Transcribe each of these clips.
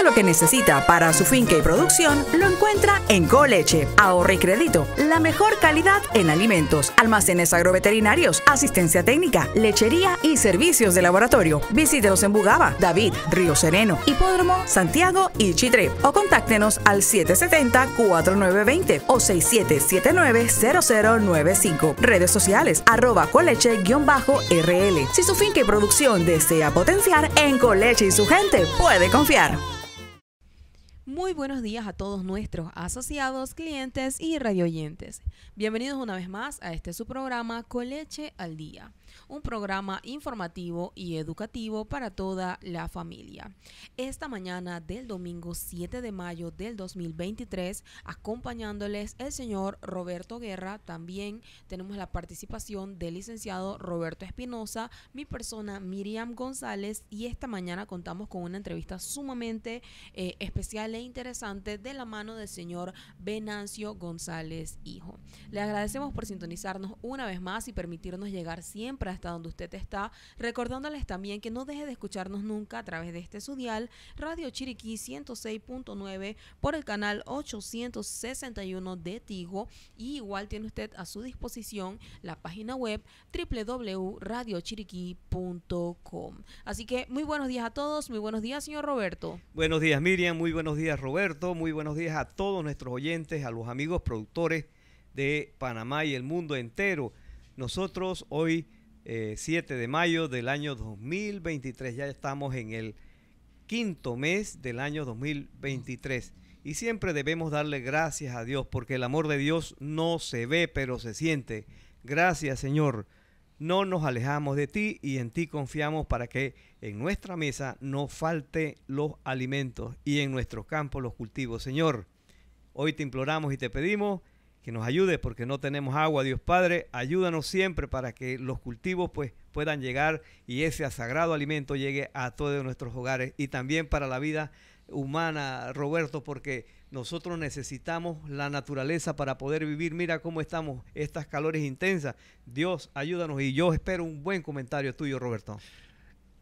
Todo lo que necesita para su finca y producción lo encuentra en Coleche. Ahorro y crédito, la mejor calidad en alimentos, almacenes agroveterinarios, asistencia técnica, lechería y servicios de laboratorio. Visítenos en Bugaba, David, Río Sereno, Hipódromo, Santiago y Chitré. O contáctenos al 770-4920 o 6779-0095. Redes sociales, arroba coleche-rl. Si su finca y producción desea potenciar, en Coleche y su gente puede confiar. Muy buenos días a todos nuestros asociados, clientes y oyentes. Bienvenidos una vez más a este su programa Coleche al Día un programa informativo y educativo para toda la familia. Esta mañana del domingo 7 de mayo del 2023, acompañándoles el señor Roberto Guerra, también tenemos la participación del licenciado Roberto Espinosa, mi persona Miriam González y esta mañana contamos con una entrevista sumamente eh, especial e interesante de la mano del señor Benancio González, hijo. Le agradecemos por sintonizarnos una vez más y permitirnos llegar siempre a hasta donde usted está, recordándoles también que no deje de escucharnos nunca a través de este dial Radio Chiriquí 106.9 por el canal 861 de Tigo y igual tiene usted a su disposición la página web www.radiochiriquí.com. Así que muy buenos días a todos, muy buenos días señor Roberto. Buenos días Miriam, muy buenos días Roberto, muy buenos días a todos nuestros oyentes, a los amigos productores de Panamá y el mundo entero. Nosotros hoy 7 eh, de mayo del año 2023. Ya estamos en el quinto mes del año 2023. Y siempre debemos darle gracias a Dios porque el amor de Dios no se ve, pero se siente. Gracias Señor. No nos alejamos de ti y en ti confiamos para que en nuestra mesa no falte los alimentos y en nuestros campos los cultivos. Señor, hoy te imploramos y te pedimos que nos ayude porque no tenemos agua. Dios Padre, ayúdanos siempre para que los cultivos pues, puedan llegar y ese sagrado alimento llegue a todos nuestros hogares y también para la vida humana, Roberto, porque nosotros necesitamos la naturaleza para poder vivir. Mira cómo estamos, estas calores intensas. Dios, ayúdanos y yo espero un buen comentario tuyo, Roberto.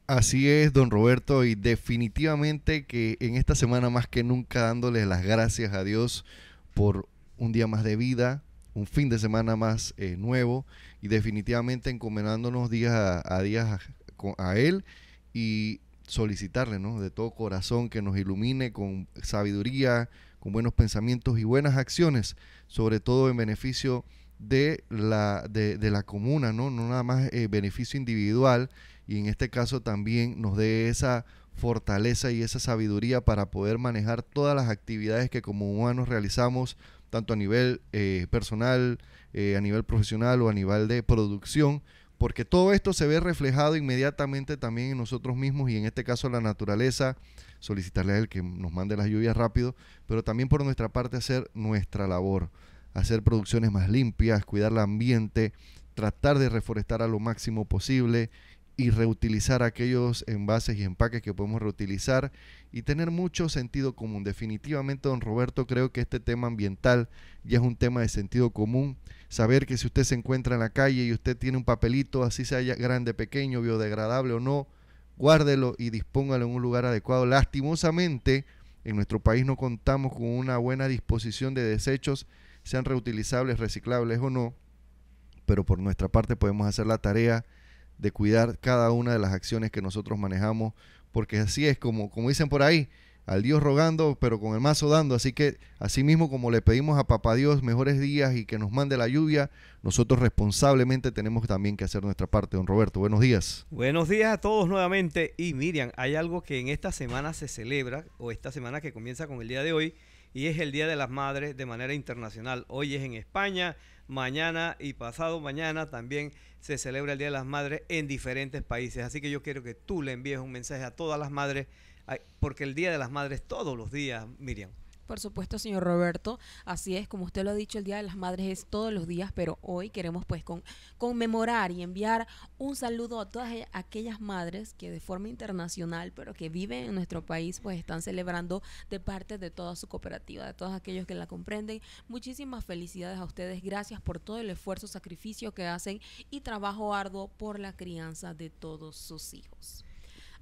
Así es, don Roberto, y definitivamente que en esta semana más que nunca dándoles las gracias a Dios por un día más de vida, un fin de semana más eh, nuevo y definitivamente encomendándonos días a, días a, Él y solicitarle de todo corazón que nos ilumine con sabiduría, con buenos pensamientos y buenas acciones, sobre todo en beneficio de la, de, la comuna, ¿no? no nada más eh, beneficio individual y en este caso también nos dé esa fortaleza y esa sabiduría para poder manejar todas las actividades que como humanos realizamos tanto a nivel eh, personal, eh, a nivel profesional o a nivel de producción, porque todo esto se ve reflejado inmediatamente también en nosotros mismos y en este caso la naturaleza, solicitarle a él que nos mande las lluvias rápido, pero también por nuestra parte hacer nuestra labor, hacer producciones más limpias, cuidar el ambiente, tratar de reforestar a lo máximo posible y reutilizar aquellos envases y empaques que podemos reutilizar y tener mucho sentido común. Definitivamente, don Roberto, creo que este tema ambiental ya es un tema de sentido común. Saber que si usted se encuentra en la calle y usted tiene un papelito, así sea grande, pequeño, biodegradable o no, guárdelo y dispóngalo en un lugar adecuado. Lastimosamente, en nuestro país no contamos con una buena disposición de desechos, sean reutilizables, reciclables o no, pero por nuestra parte podemos hacer la tarea de cuidar cada una de las acciones que nosotros manejamos, porque así es como, como dicen por ahí, al Dios rogando, pero con el mazo dando. Así que, así mismo como le pedimos a Papá Dios mejores días y que nos mande la lluvia, nosotros responsablemente tenemos también que hacer nuestra parte. Don Roberto, buenos días. Buenos días a todos nuevamente. Y Miriam, hay algo que en esta semana se celebra, o esta semana que comienza con el día de hoy, y es el Día de las Madres de manera internacional. Hoy es en España, mañana y pasado mañana también se celebra el Día de las Madres en diferentes países. Así que yo quiero que tú le envíes un mensaje a todas las madres, porque el Día de las Madres todos los días, Miriam. Por supuesto, señor Roberto. Así es, como usted lo ha dicho, el Día de las Madres es todos los días, pero hoy queremos pues con, conmemorar y enviar un saludo a todas e-, aquellas madres que de forma internacional, pero que viven en nuestro país, pues están celebrando de parte de toda su cooperativa, de todos aquellos que la comprenden. Muchísimas felicidades a ustedes. Gracias por todo el esfuerzo, sacrificio que hacen y trabajo arduo por la crianza de todos sus hijos.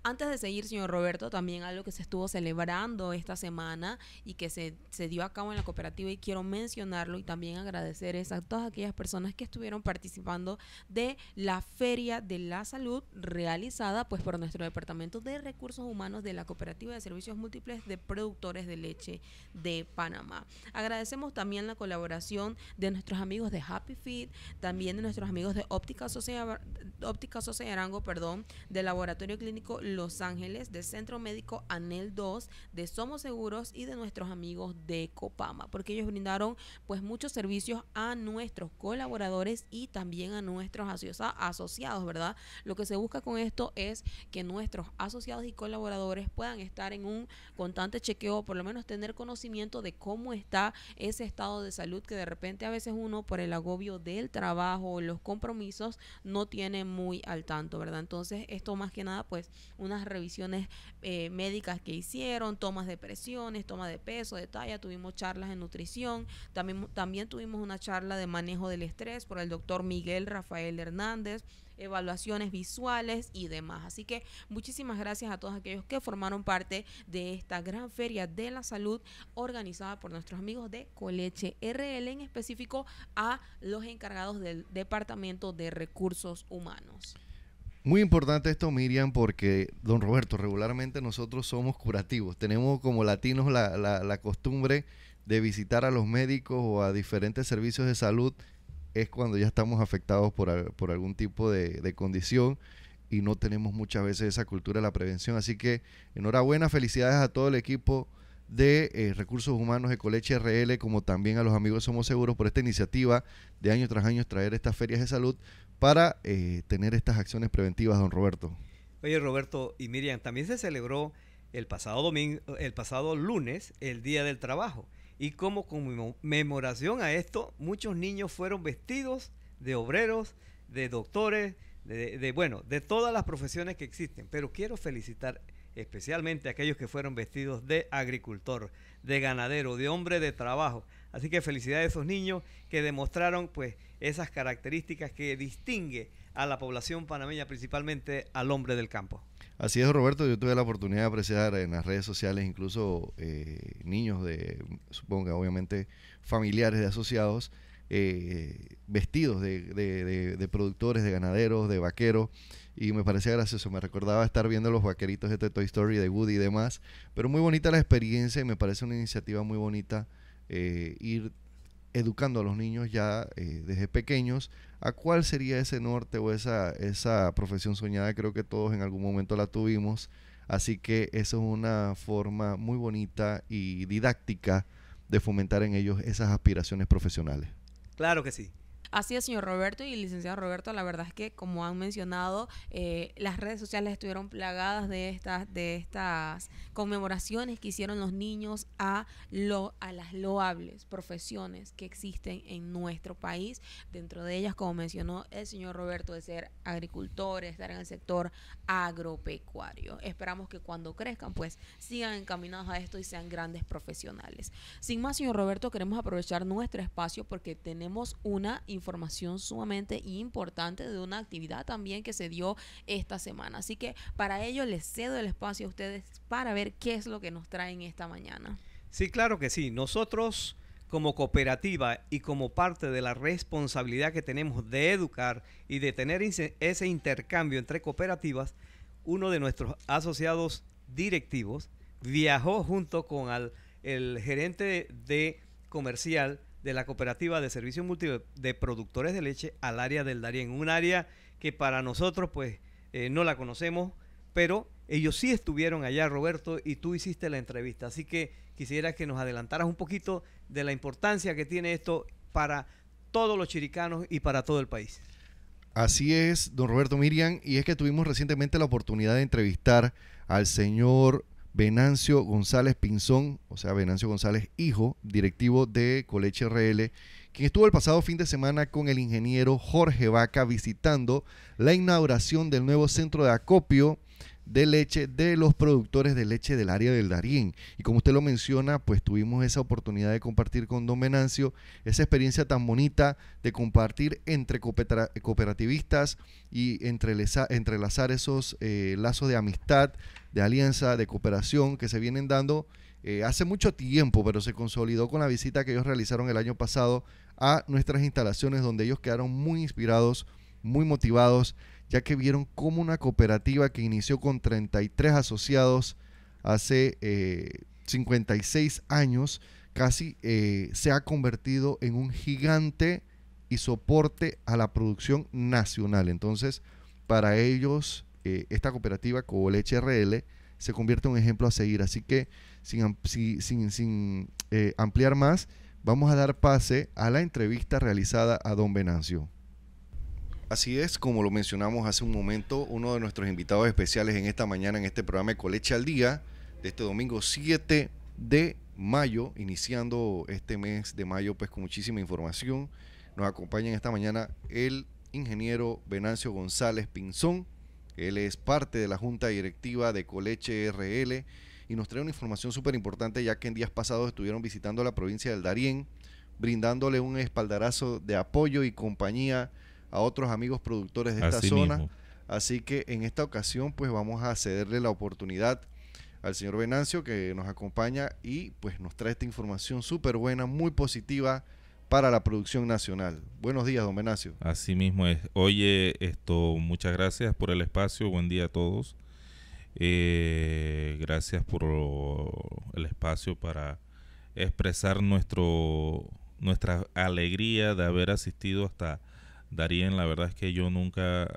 Antes de seguir, señor Roberto, también algo que se estuvo celebrando esta semana y que se, dio a cabo en la cooperativa y quiero mencionarlo y también agradecer a todas aquellas personas que estuvieron participando de la Feria de la Salud realizada pues por nuestro Departamento de Recursos Humanos de la Cooperativa de Servicios Múltiples de Productores de Leche de Panamá. Agradecemos también la colaboración de nuestros amigos de Happy Feed, también de nuestros amigos de Óptica Socia, Óptica Arango, perdón, del Laboratorio Clínico los Ángeles, del Centro Médico Anel 2, de Somos Seguros y de nuestros amigos de Copama, porque ellos brindaron pues muchos servicios a nuestros colaboradores y también a nuestros asociados, ¿verdad? Lo que se busca con esto es que nuestros asociados y colaboradores puedan estar en un constante chequeo, por lo menos tener conocimiento de cómo está ese estado de salud que de repente a veces uno por el agobio del trabajo o los compromisos no tiene muy al tanto, ¿verdad? Entonces, esto más que nada pues unas revisiones eh, médicas que hicieron, tomas de presiones, toma de peso, de talla, tuvimos charlas en nutrición, también, también tuvimos una charla de manejo del estrés por el doctor Miguel Rafael Hernández evaluaciones visuales y demás. Así que muchísimas gracias a todos aquellos que formaron parte de esta gran feria de la salud organizada por nuestros amigos de Coleche RL, en específico a los encargados del Departamento de Recursos Humanos. Muy importante esto, Miriam, porque, don Roberto, regularmente nosotros somos curativos. Tenemos como latinos la, la, costumbre de visitar a los médicos o a diferentes servicios de salud. Es cuando ya estamos afectados por, algún tipo de, de condición y no tenemos muchas veces esa cultura de la prevención. Así que enhorabuena, felicidades a todo el equipo de eh, Recursos Humanos de Coleche RL, como también a los amigos Somos Seguros por esta iniciativa de año tras año traer estas ferias de salud para eh, tener estas acciones preventivas, don Roberto. Oye, Roberto y Miriam, también se celebró el pasado domingo, el pasado lunes, el Día del Trabajo. Y como conmemoración a esto, muchos niños fueron vestidos de obreros, de doctores, de, bueno, de todas las profesiones que existen. Pero quiero felicitar especialmente aquellos que fueron vestidos de agricultor, de ganadero, de hombre de trabajo. Así que felicidades a esos niños que demostraron pues esas características que distingue a la población panameña, principalmente al hombre del campo. Así es, Roberto. Yo tuve la oportunidad de apreciar en las redes sociales incluso eh, niños de, que obviamente, familiares de asociados eh, vestidos de, de productores, de ganaderos, de vaqueros y me parecía gracioso. Me recordaba estar viendo los vaqueritos de Toy Story, de Woody y demás. Pero muy bonita la experiencia y me parece una iniciativa muy bonita eh, ir educando a los niños ya eh, desde pequeños a cuál sería ese norte o esa, esa profesión soñada. Creo que todos en algún momento la tuvimos. Así que eso es una forma muy bonita y didáctica de fomentar en ellos esas aspiraciones profesionales. Claro que sí. Así es, señor Roberto y el licenciado Roberto, la verdad es que como han mencionado, eh, las redes sociales estuvieron plagadas de estas, de estas conmemoraciones que hicieron los niños a, lo, a las loables profesiones que existen en nuestro país. Dentro de ellas, como mencionó el señor Roberto, de ser agricultores, estar en el sector agropecuario. Esperamos que cuando crezcan, pues sigan encaminados a esto y sean grandes profesionales. Sin más, señor Roberto, queremos aprovechar nuestro espacio porque tenemos una información información sumamente importante de una actividad también que se dio esta semana. Así que para ello les cedo el espacio a ustedes para ver qué es lo que nos traen esta mañana. Sí, claro que sí. Nosotros como cooperativa y como parte de la responsabilidad que tenemos de educar y de tener ese intercambio entre cooperativas, uno de nuestros asociados directivos viajó junto con al, el gerente de comercial de la Cooperativa de Servicios Múltiples de Productores de Leche al área del Darien, un área que para nosotros pues eh, no la conocemos, pero ellos sí estuvieron allá, Roberto, y tú hiciste la entrevista. Así que quisiera que nos adelantaras un poquito de la importancia que tiene esto para todos los chiricanos y para todo el país. Así es, don Roberto Miriam, y es que tuvimos recientemente la oportunidad de entrevistar al señor Venancio González Pinzón, o sea, Venancio González Hijo, directivo de Coleche RL, quien estuvo el pasado fin de semana con el ingeniero Jorge Vaca visitando la inauguración del nuevo centro de acopio de leche de los productores de leche del área del Darién. Y como usted lo menciona, pues tuvimos esa oportunidad de compartir con Don Menancio esa experiencia tan bonita de compartir entre cooperativistas y entrelazar esos eh, lazos de amistad, de alianza, de cooperación que se vienen dando eh, hace mucho tiempo, pero se consolidó con la visita que ellos realizaron el año pasado a nuestras instalaciones donde ellos quedaron muy inspirados, muy motivados ya que vieron cómo una cooperativa que inició con 33 asociados hace 56 eh, años casi eh, se ha convertido en un gigante y soporte a la producción nacional. Entonces, para ellos, eh, esta cooperativa el RL se convierte en un ejemplo a seguir. Así que, sin, sin ampliar más, vamos a dar pase a la entrevista realizada a don Venancio. Así es, como lo mencionamos hace un momento, uno de nuestros invitados especiales en esta mañana, en este programa de Coleche al Día, de este domingo 7 de mayo, iniciando este mes de mayo, pues con muchísima información. Nos acompaña en esta mañana el ingeniero Venancio González Pinzón. Él es parte de la Junta Directiva de Coleche RL y nos trae una información súper importante ya que en días pasados estuvieron visitando la provincia del Darién, brindándole un espaldarazo de apoyo y compañía a otros amigos productores de esta zona. Así que en esta ocasión pues vamos a cederle la oportunidad al señor Venancio que nos acompaña y pues nos trae esta información súper buena, muy positiva para la producción nacional. Buenos días, don Venancio. Así mismo es. Oye, esto, muchas gracias por el espacio, buen día a todos. Eh, gracias por el espacio para expresar nuestro, nuestra alegría de haber asistido hasta Darien, la verdad es que yo nunca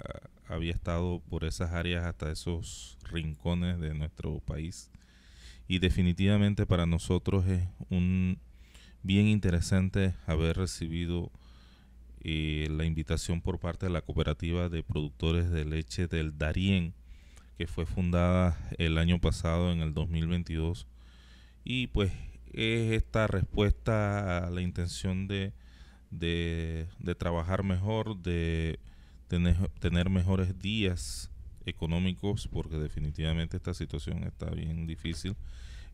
había estado por esas áreas hasta esos rincones de nuestro país. Y definitivamente para nosotros es un bien interesante haber recibido eh, la invitación por parte de la cooperativa de productores de leche del Darien que fue fundada el año pasado, en el 2022. Y pues es esta respuesta a la intención de de, trabajar mejor, de tener, mejores días económicos, porque definitivamente esta situación está bien difícil.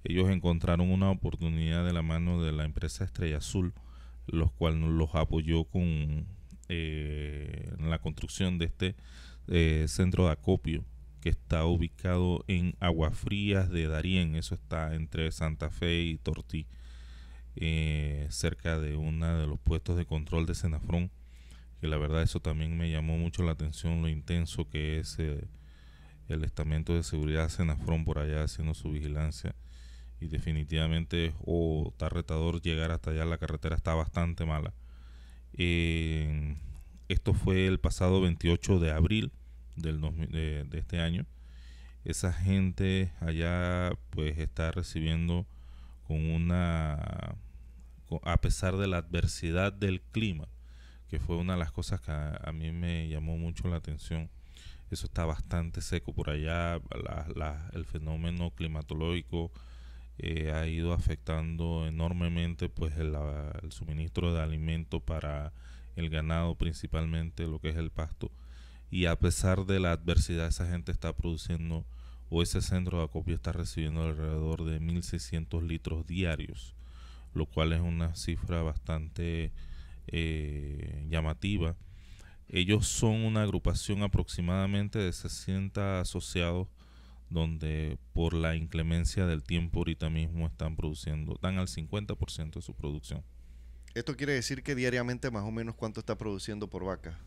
Ellos encontraron una oportunidad de la mano de la empresa Estrella Azul, los cual los apoyó con eh, la construcción de este eh, centro de acopio que está ubicado en Frías de Darién. Eso está entre Santa Fe y Tortí. Eh, cerca de uno de los puestos de control de Senafrón, que la verdad eso también me llamó mucho la atención, lo intenso que es eh, el estamento de seguridad Senafrón por allá haciendo su vigilancia. Y definitivamente, o oh, tarretador está retador llegar hasta allá, la carretera está bastante mala. esto fue el pasado 28 de abril del de este año. Esa gente allá pues está recibiendo con una a pesar de la adversidad del clima, que fue una de las cosas que a, mí me llamó mucho la atención. Eso está bastante seco por allá, el fenómeno climatológico eh, ha ido afectando enormemente pues el, el suministro de alimento para el ganado, principalmente lo que es el pasto. Y a pesar de la adversidad, esa gente está produciendo o ese centro de acopio está recibiendo alrededor de 1.600 litros diarios lo cual es una cifra bastante eh, llamativa. Ellos son una agrupación aproximadamente de 60 asociados donde por la inclemencia del tiempo ahorita mismo están produciendo, dan al 50% de su producción. Esto quiere decir que diariamente más o menos cuánto está produciendo por vaca.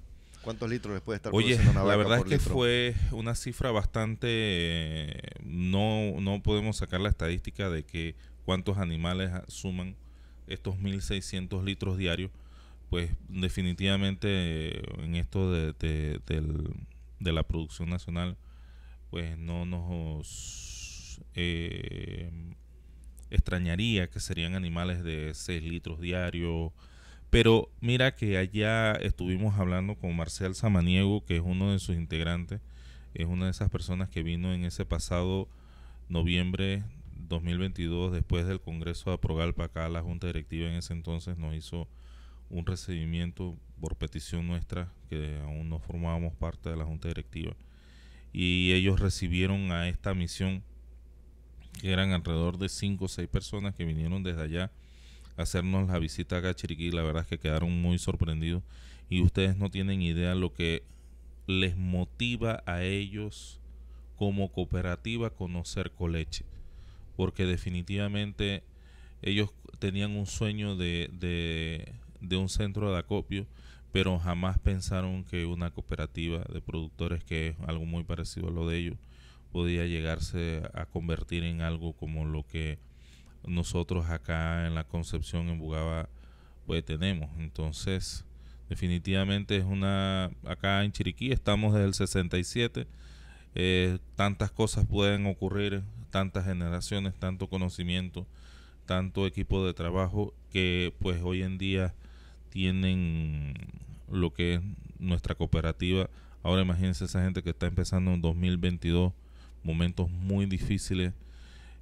¿Cuántos litros les puede estar produciendo una vaca? La verdad es que fue una cifra bastante... Eh, no, no podemos sacar la estadística de que cuántos animales suman estos 1.600 litros diarios, pues definitivamente eh, en esto de, la producción nacional, pues no nos eh, extrañaría que serían animales de 6 litros diarios. Pero mira que allá estuvimos hablando con Marcel Samaniego, que es uno de sus integrantes, es una de esas personas que vino en ese pasado noviembre 2022, después del Congreso de para acá la Junta Directiva en ese entonces nos hizo un recibimiento por petición nuestra, que aún no formábamos parte de la Junta Directiva. Y ellos recibieron a esta misión, que eran alrededor de 5 o 6 personas que vinieron desde allá a hacernos la visita acá a Chiriquí. La verdad es que quedaron muy sorprendidos y ustedes no tienen idea lo que les motiva a ellos como cooperativa conocer Coleche porque definitivamente ellos tenían un sueño de, un centro de acopio, pero jamás pensaron que una cooperativa de productores, que es algo muy parecido a lo de ellos, podía llegarse a convertir en algo como lo que nosotros acá en la Concepción en Bugaba pues tenemos. Entonces, definitivamente es una acá en Chiriquí estamos desde el 67 eh, tantas cosas pueden ocurrir, tantas generaciones, tanto conocimiento, tanto equipo de trabajo que pues hoy en día tienen lo que es nuestra cooperativa. Ahora imagínense esa gente que está empezando en 2022, momentos muy difíciles.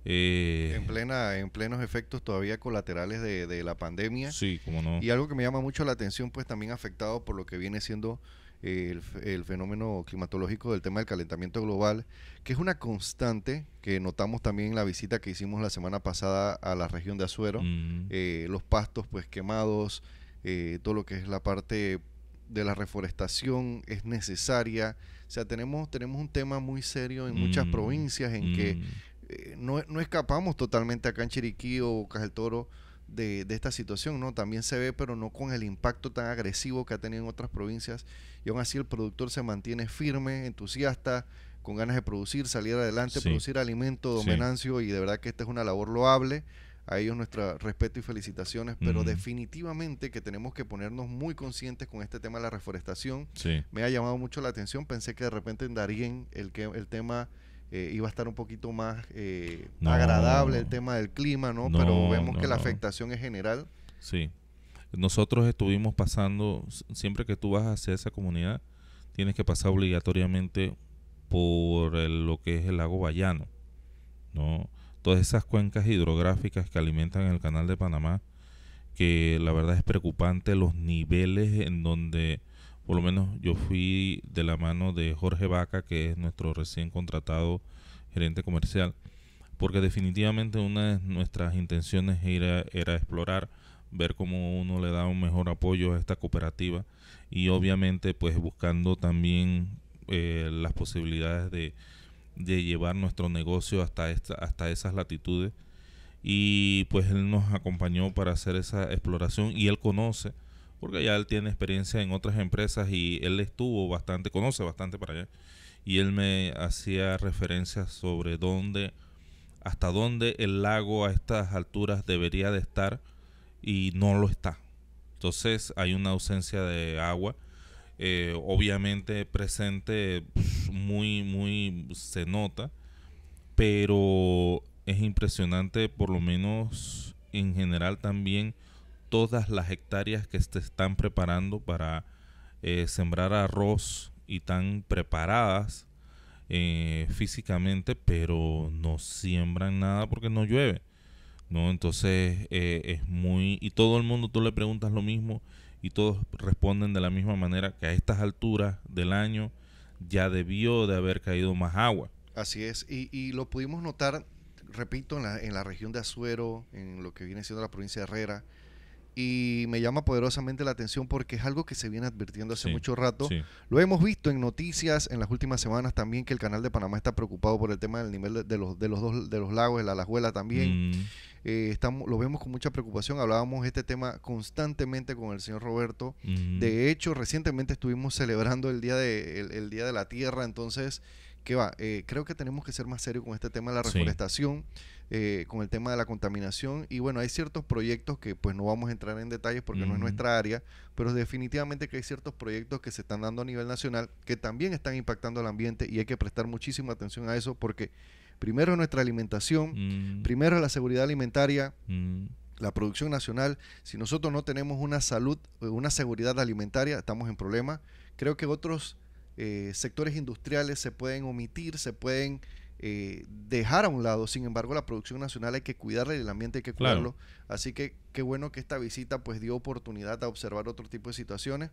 Eh, en, plena, en plenos efectos todavía colaterales de, de la pandemia. Sí, como no. Y algo que me llama mucho la atención, pues también afectado por lo que viene siendo el, fenómeno climatológico del tema del calentamiento global, que es una constante que notamos también en la visita que hicimos la semana pasada a la región de Azuero, mm. eh, los pastos pues quemados, eh, todo lo que es la parte de la reforestación es necesaria. O sea, tenemos, tenemos un tema muy serio en muchas mm. provincias en que mm. eh, no, escapamos totalmente acá en Chiriquí o Cajel Toro de, de, esta situación, ¿no? También se ve, pero no con el impacto tan agresivo que ha tenido en otras provincias. Y aún así el productor se mantiene firme, entusiasta, con ganas de producir, salir adelante, producir alimento, domenancio, y de verdad que esta es una labor loable. A ellos nuestro respeto y felicitaciones, pero definitivamente que tenemos que ponernos muy conscientes con este tema de la reforestación. Sí. Me ha llamado mucho la atención, pensé que de repente en el, que, el tema eh, iba a estar un poquito más eh, agradable el tema del clima, ¿no? Pero vemos que la afectación es general. Sí. Nosotros estuvimos pasando, siempre que tú vas hacia esa comunidad, tienes que pasar obligatoriamente por lo que es el lago Bayano, ¿no? Todas esas cuencas hidrográficas que alimentan el canal de Panamá, que la verdad es preocupante los niveles en donde por lo menos yo fui de la mano de Jorge Vaca, que es nuestro recién contratado gerente comercial, porque definitivamente una de nuestras intenciones era, explorar, ver cómo uno le da un mejor apoyo a esta cooperativa y obviamente pues buscando también eh, las posibilidades de, llevar nuestro negocio hasta, hasta esas latitudes. Y pues él nos acompañó para hacer esa exploración y él conoce porque ya él tiene experiencia en otras empresas y él estuvo bastante, conoce bastante para allá. Y él me hacía referencias sobre dónde, hasta dónde el lago a estas alturas debería de estar y no lo está. Entonces hay una ausencia de agua, eh, obviamente presente, muy, muy se nota, pero es impresionante, por lo menos en general también, todas las hectáreas que se están preparando para eh, sembrar arroz y están preparadas eh, físicamente, pero no siembran nada porque no llueve. ¿no? Entonces eh, es muy... Y todo el mundo, tú le preguntas lo mismo y todos responden de la misma manera que a estas alturas del año ya debió de haber caído más agua. Así es, y, lo pudimos notar, repito, en la, en la región de Azuero, en lo que viene siendo la provincia de Herrera, y me llama poderosamente la atención porque es algo que se viene advirtiendo hace mucho rato. Lo hemos visto en noticias en las últimas semanas también que el canal de Panamá está preocupado por el tema del nivel de, los de los dos de los lagos, de la Alajuela también. Mm. Eh, estamos, lo vemos con mucha preocupación. Hablábamos de este tema constantemente con el señor Roberto. Mm. De hecho, recientemente estuvimos celebrando el día de el día de la Tierra, entonces que va, eh, creo que tenemos que ser más serios con este tema de la reforestación, eh, con el tema de la contaminación y bueno, hay ciertos proyectos que pues no vamos a entrar en detalles porque no es nuestra área, pero definitivamente que hay ciertos proyectos que se están dando a nivel nacional que también están impactando al ambiente y hay que prestar muchísima atención a eso porque primero nuestra alimentación, mm. primero la seguridad alimentaria, mm. la producción nacional. Si nosotros no tenemos una salud, eh, una seguridad alimentaria, estamos en problema. Creo que otros eh, sectores industriales se pueden omitir, se pueden eh, dejar a un lado. Sin embargo, la producción nacional hay que cuidarla y el ambiente hay que cuidarlo. Así que qué bueno que esta visita pues dio oportunidad a observar otro tipo de situaciones.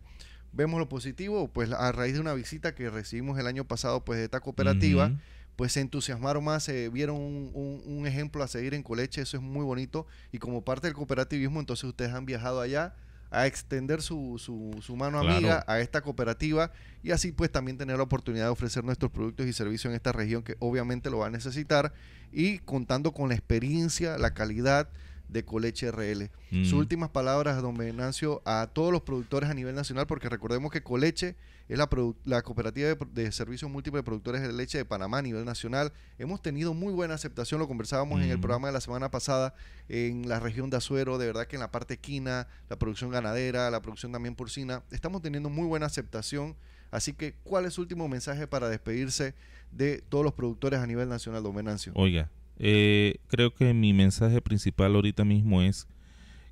Vemos lo positivo, pues a raíz de una visita que recibimos el año pasado pues de esta cooperativa, pues se entusiasmaron más, se vieron un, un, ejemplo a seguir en Coleche, eso es muy bonito. Y como parte del cooperativismo, entonces ustedes han viajado allá, a extender su, su, mano amiga a esta cooperativa y así pues también tener la oportunidad de ofrecer nuestros productos y servicios en esta región que obviamente lo va a necesitar y contando con la experiencia, la calidad, de Coleche RL. Sus mm. últimas palabras, don Benancio a todos los productores a nivel nacional, porque recordemos que Coleche es la, la cooperativa de, servicios múltiples de productores de leche de Panamá a nivel nacional. Hemos tenido muy buena aceptación, lo conversábamos en el mm. programa de la semana pasada, en la región de Azuero, de verdad que en la parte quina, la producción ganadera, la producción también porcina, estamos teniendo muy buena aceptación. Así que, ¿cuál es su último mensaje para despedirse de todos los productores a nivel nacional, don Benancio? Oiga, eh, creo que mi mensaje principal ahorita mismo es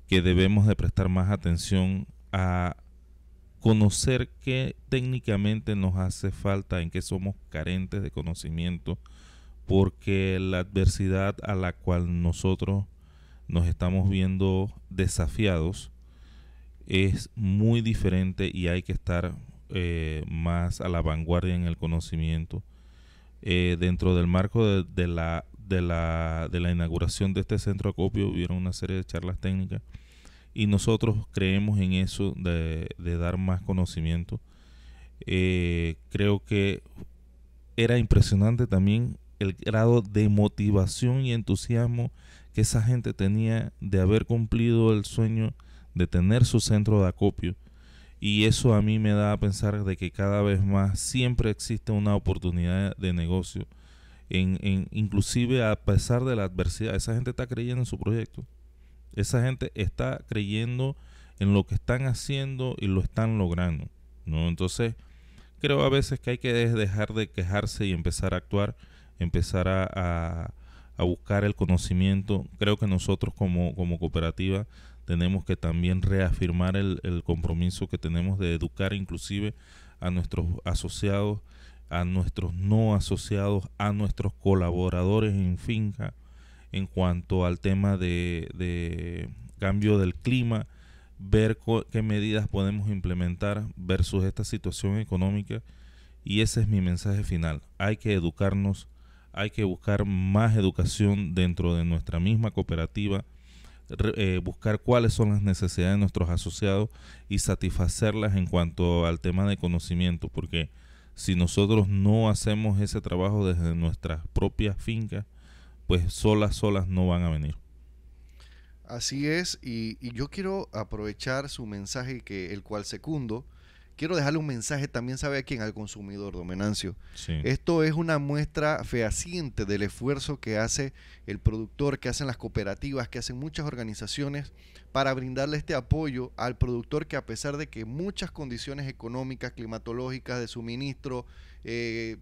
que debemos de prestar más atención a conocer qué técnicamente nos hace falta, en qué somos carentes de conocimiento, porque la adversidad a la cual nosotros nos estamos viendo desafiados es muy diferente y hay que estar eh, más a la vanguardia en el conocimiento. Eh, dentro del marco de la de la, inauguración de este centro de acopio hubieron una serie de charlas técnicas y nosotros creemos en eso de, dar más conocimiento. Eh, creo que era impresionante también el grado de motivación y entusiasmo que esa gente tenía de haber cumplido el sueño de tener su centro de acopio. Y eso a mí me da a pensar de que cada vez más siempre existe una oportunidad de negocio inclusive a pesar de la adversidad. Esa gente está creyendo en su proyecto. Esa gente está creyendo en lo que están haciendo y lo están logrando. ¿no? Entonces, creo a veces que hay que dejar de quejarse y empezar a actuar, empezar a, buscar el conocimiento. Creo que nosotros como, cooperativa tenemos que también reafirmar el, compromiso que tenemos de educar inclusive a nuestros asociados a nuestros no asociados, a nuestros colaboradores en finca, en cuanto al tema de, cambio del clima, ver qué medidas podemos implementar versus esta situación económica. Y ese es mi mensaje final. Hay que educarnos, hay que buscar más educación dentro de nuestra misma cooperativa, eh, buscar cuáles son las necesidades de nuestros asociados y satisfacerlas en cuanto al tema de conocimiento, porque si nosotros no hacemos ese trabajo desde nuestras propias fincas, pues solas, solas no van a venir. Así es, y, yo quiero aprovechar su mensaje que el cual secundo Quiero dejarle un mensaje también, ¿sabe a quién? Al consumidor, Domenancio. Esto es una muestra fehaciente del esfuerzo que hace el productor, que hacen las cooperativas, que hacen muchas organizaciones para brindarle este apoyo al productor que a pesar de que muchas condiciones económicas, climatológicas, de suministro, eh,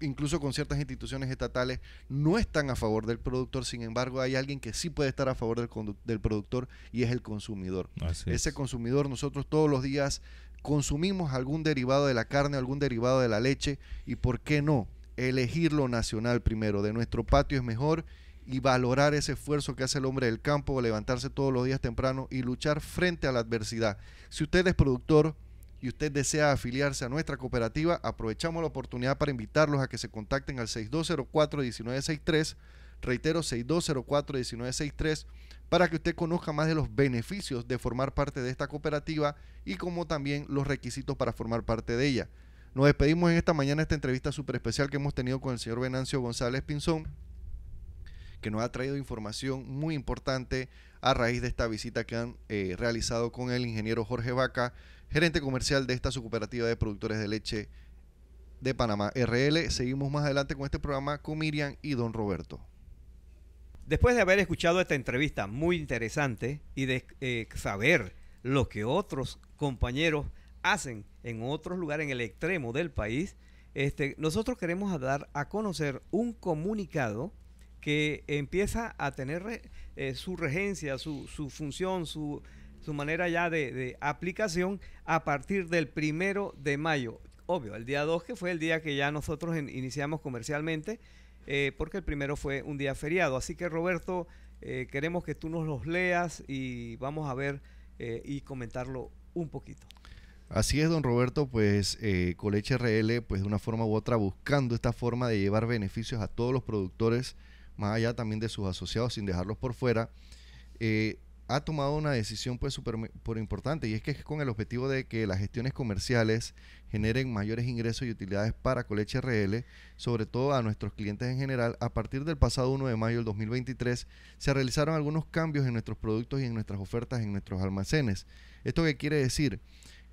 incluso con ciertas instituciones estatales, no están a favor del productor. Sin embargo, hay alguien que sí puede estar a favor del, productor y es el consumidor. Ese consumidor nosotros todos los días consumimos algún derivado de la carne, algún derivado de la leche y por qué no elegir lo nacional primero, de nuestro patio es mejor y valorar ese esfuerzo que hace el hombre del campo, levantarse todos los días temprano y luchar frente a la adversidad. Si usted es productor y usted desea afiliarse a nuestra cooperativa, aprovechamos la oportunidad para invitarlos a que se contacten al 6204-1963 reitero 6204-1963, para que usted conozca más de los beneficios de formar parte de esta cooperativa y como también los requisitos para formar parte de ella. Nos despedimos en esta mañana esta entrevista súper especial que hemos tenido con el señor Venancio González Pinzón, que nos ha traído información muy importante a raíz de esta visita que han eh, realizado con el ingeniero Jorge Vaca, gerente comercial de esta cooperativa de productores de leche de Panamá RL. Seguimos más adelante con este programa con Miriam y don Roberto. Después de haber escuchado esta entrevista muy interesante y de eh, saber lo que otros compañeros hacen en otros lugares en el extremo del país, este, nosotros queremos dar a conocer un comunicado que empieza a tener eh, su regencia, su, función, su, manera ya de, aplicación a partir del primero de mayo. Obvio, el día 2, que fue el día que ya nosotros iniciamos comercialmente, eh, porque el primero fue un día feriado. Así que Roberto, eh, queremos que tú nos los leas y vamos a ver eh, y comentarlo un poquito. Así es, don Roberto, pues eh, Coleche RL, pues de una forma u otra, buscando esta forma de llevar beneficios a todos los productores, más allá también de sus asociados, sin dejarlos por fuera, ha tomado una decisión pues súper por importante y es que es con el objetivo de que las gestiones comerciales generen mayores ingresos y utilidades para Coleche RL, sobre todo a nuestros clientes en general. A partir del pasado 1 de mayo del 2023 se realizaron algunos cambios en nuestros productos y en nuestras ofertas en nuestros almacenes. ¿Esto qué quiere decir?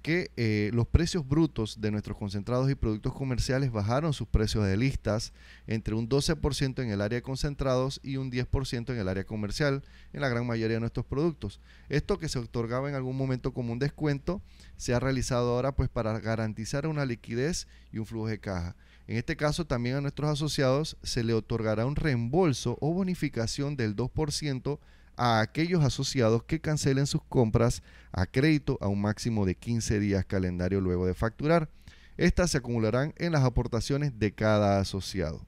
que eh, los precios brutos de nuestros concentrados y productos comerciales bajaron sus precios de listas entre un 12% en el área de concentrados y un 10% en el área comercial en la gran mayoría de nuestros productos. Esto que se otorgaba en algún momento como un descuento se ha realizado ahora pues para garantizar una liquidez y un flujo de caja. En este caso también a nuestros asociados se le otorgará un reembolso o bonificación del 2% a aquellos asociados que cancelen sus compras a crédito a un máximo de 15 días calendario luego de facturar. Estas se acumularán en las aportaciones de cada asociado.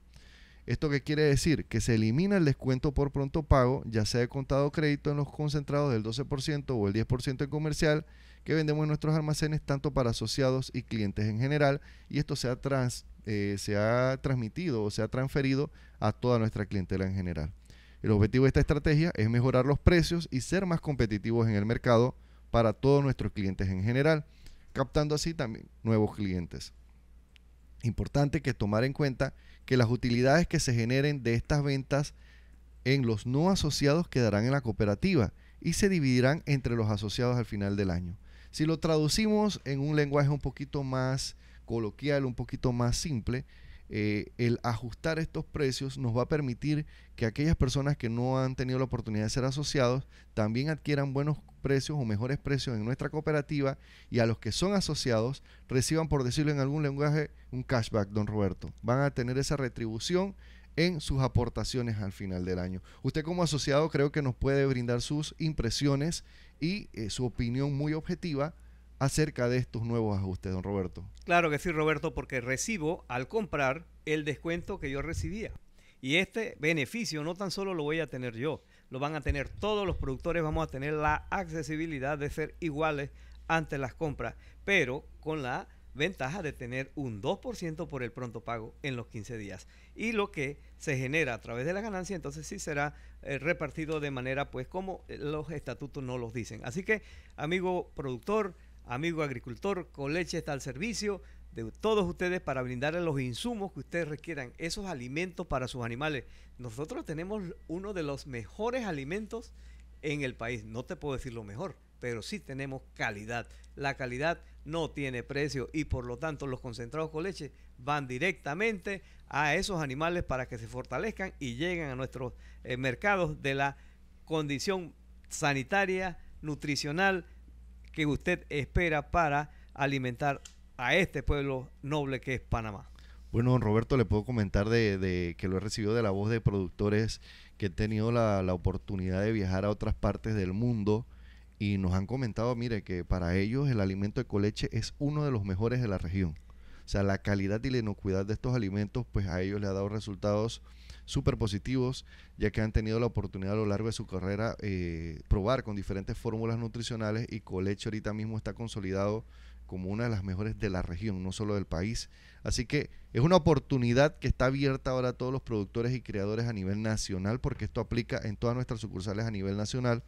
¿Esto qué quiere decir? Que se elimina el descuento por pronto pago, ya sea de contado crédito en los concentrados del 12% o el 10% en comercial que vendemos en nuestros almacenes, tanto para asociados y clientes en general, y esto se ha, eh, se ha transmitido o se ha transferido a toda nuestra clientela en general. El objetivo de esta estrategia es mejorar los precios y ser más competitivos en el mercado para todos nuestros clientes en general, captando así también nuevos clientes. Importante que tomar en cuenta que las utilidades que se generen de estas ventas en los no asociados quedarán en la cooperativa y se dividirán entre los asociados al final del año. Si lo traducimos en un lenguaje un poquito más coloquial, un poquito más simple, eh, el ajustar estos precios nos va a permitir que aquellas personas que no han tenido la oportunidad de ser asociados también adquieran buenos precios o mejores precios en nuestra cooperativa y a los que son asociados reciban, por decirlo en algún lenguaje, un cashback, don Roberto. Van a tener esa retribución en sus aportaciones al final del año. Usted como asociado creo que nos puede brindar sus impresiones y eh, su opinión muy objetiva acerca de estos nuevos ajustes, don Roberto. Claro que sí, Roberto, porque recibo al comprar el descuento que yo recibía. Y este beneficio no tan solo lo voy a tener yo, lo van a tener todos los productores, vamos a tener la accesibilidad de ser iguales ante las compras, pero con la ventaja de tener un 2% por el pronto pago en los 15 días. Y lo que se genera a través de la ganancia, entonces sí será eh, repartido de manera, pues, como los estatutos no los dicen. Así que, amigo productor, amigo agricultor, Coleche está al servicio de todos ustedes para brindarles los insumos que ustedes requieran, esos alimentos para sus animales. Nosotros tenemos uno de los mejores alimentos en el país, no te puedo decir lo mejor, pero sí tenemos calidad. La calidad no tiene precio y por lo tanto los concentrados con leche van directamente a esos animales para que se fortalezcan y lleguen a nuestros eh, mercados de la condición sanitaria, nutricional, que usted espera para alimentar a este pueblo noble que es Panamá? Bueno, don Roberto, le puedo comentar de, que lo he recibido de la voz de productores que he tenido la, oportunidad de viajar a otras partes del mundo y nos han comentado, mire, que para ellos el alimento de coleche es uno de los mejores de la región. O sea, la calidad y la inocuidad de estos alimentos, pues a ellos le ha dado resultados súper positivos, ya que han tenido la oportunidad a lo largo de su carrera eh, probar con diferentes fórmulas nutricionales y Colecho ahorita mismo está consolidado como una de las mejores de la región, no solo del país. Así que es una oportunidad que está abierta ahora a todos los productores y creadores a nivel nacional, porque esto aplica en todas nuestras sucursales a nivel nacional.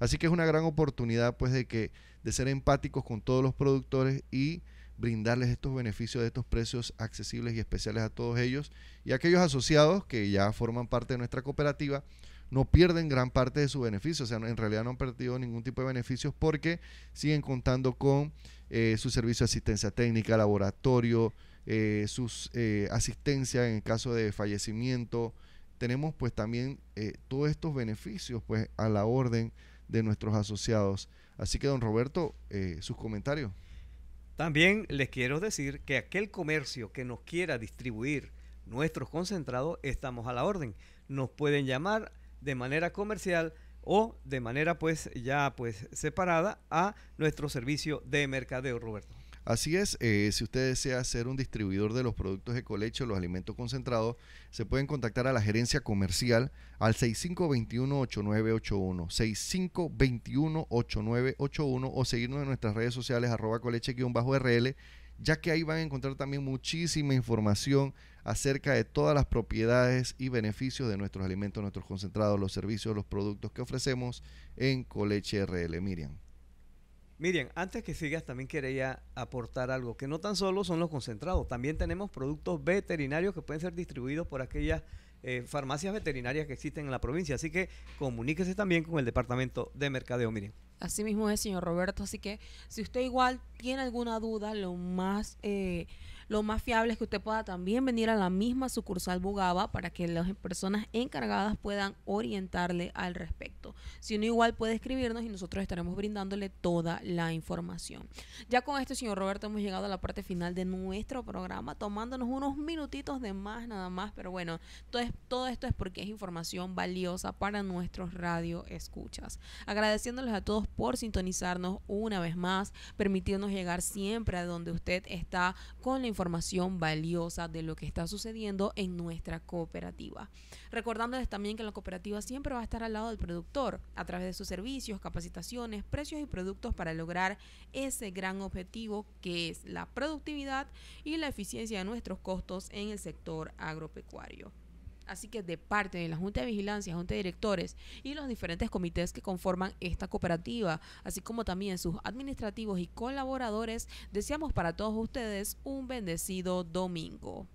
Así que es una gran oportunidad, pues, de que de ser empáticos con todos los productores y brindarles estos beneficios de estos precios accesibles y especiales a todos ellos. Y aquellos asociados que ya forman parte de nuestra cooperativa no pierden gran parte de sus beneficios, o sea, en realidad no han perdido ningún tipo de beneficios porque siguen contando con eh, su servicio de asistencia técnica, laboratorio, eh, sus eh, asistencia en caso de fallecimiento. Tenemos pues también eh, todos estos beneficios pues a la orden de nuestros asociados. Así que don Roberto, sus comentarios. También les quiero decir que aquel comercio que nos quiera distribuir nuestros concentrados, estamos a la orden. Nos pueden llamar de manera comercial o de manera pues ya pues separada a nuestro servicio de mercadeo, Roberto. Así es, eh, si usted desea ser un distribuidor de los productos de o los alimentos concentrados, se pueden contactar a la gerencia comercial al 6521-8981, 6521-8981 o seguirnos en nuestras redes sociales arroba coleche-rl, ya que ahí van a encontrar también muchísima información acerca de todas las propiedades y beneficios de nuestros alimentos, nuestros concentrados, los servicios, los productos que ofrecemos en Coleche RL. Miriam. Miren, antes que sigas, también quería aportar algo, que no tan solo son los concentrados, también tenemos productos veterinarios que pueden ser distribuidos por aquellas eh, farmacias veterinarias que existen en la provincia. Así que comuníquese también con el Departamento de Mercadeo, Miren. Así mismo es, señor Roberto. Así que si usted igual tiene alguna duda, lo más... Eh, lo más fiable es que usted pueda también venir a la misma sucursal Bugaba para que las personas encargadas puedan orientarle al respecto. Si no, igual puede escribirnos y nosotros estaremos brindándole toda la información. Ya con esto, señor Roberto, hemos llegado a la parte final de nuestro programa, tomándonos unos minutitos de más, nada más, pero bueno, todo, todo esto es porque es información valiosa para nuestros radio escuchas. Agradeciéndoles a todos por sintonizarnos una vez más, permitiéndonos llegar siempre a donde usted está con la información información valiosa de lo que está sucediendo en nuestra cooperativa. Recordándoles también que la cooperativa siempre va a estar al lado del productor a través de sus servicios, capacitaciones, precios y productos para lograr ese gran objetivo que es la productividad y la eficiencia de nuestros costos en el sector agropecuario. Así que de parte de la Junta de Vigilancia, Junta de Directores y los diferentes comités que conforman esta cooperativa, así como también sus administrativos y colaboradores, deseamos para todos ustedes un bendecido domingo.